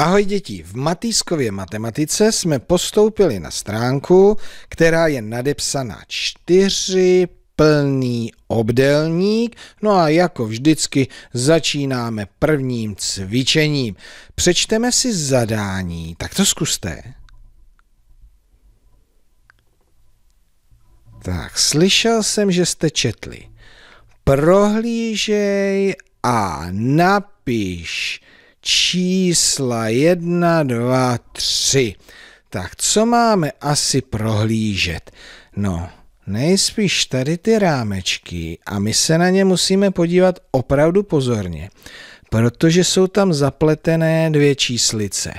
Ahoj děti, v Matýskově matematice jsme postoupili na stránku, která je nadepsaná čtyři plný obdelník. No a jako vždycky začínáme prvním cvičením. Přečteme si zadání, tak to zkuste. Tak, slyšel jsem, že jste četli. Prohlížej a napiš čísla 1, 2, 3. Tak co máme asi prohlížet? No, nejspíš tady ty rámečky a my se na ně musíme podívat opravdu pozorně, protože jsou tam zapletené dvě číslice.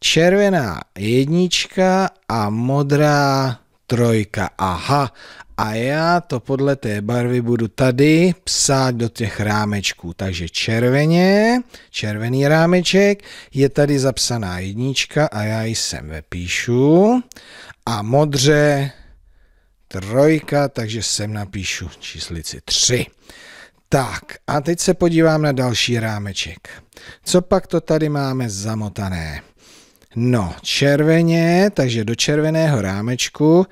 Červená jednička a modrá trojka. Aha, a já to podle té barvy budu tady psát do těch rámečků. Takže červeně, červený rámeček, je tady zapsaná jednička a já ji sem vepíšu. A modře trojka, takže sem napíšu číslici 3. Tak a teď se podívám na další rámeček. Co pak to tady máme zamotané? No, červeně, takže do červeného rámečku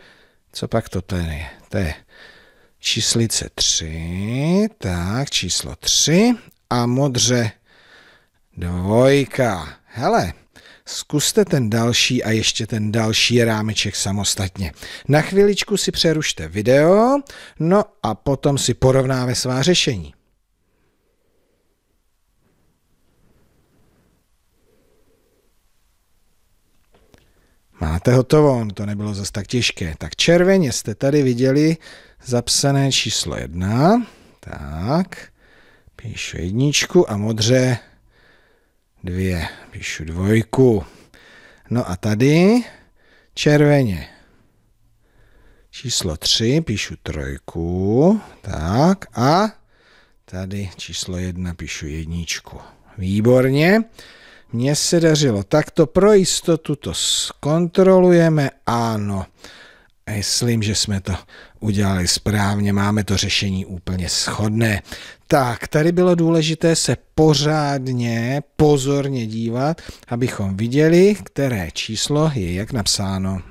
co pak to ten je? To je číslice 3, tak číslo 3 a modře dvojka. Hele, zkuste ten další a ještě ten další rámeček samostatně. Na chviličku si přerušte video, no a potom si porovnáme svá řešení. Máte hotovo, to nebylo zase tak těžké. Tak červeně jste tady viděli zapsané číslo jedna. Tak, píšu jedničku a modře dvě. Píšu dvojku. No a tady červeně číslo 3, píšu trojku, tak a tady číslo 1 píšu jedničku. Výborně. Mně se dařilo. Tak to pro jistotu to zkontrolujeme. Ano. Myslím, že jsme to udělali správně, máme to řešení úplně shodné. Tak, tady bylo důležité se pořádně, pozorně dívat, abychom viděli, které číslo je jak napsáno.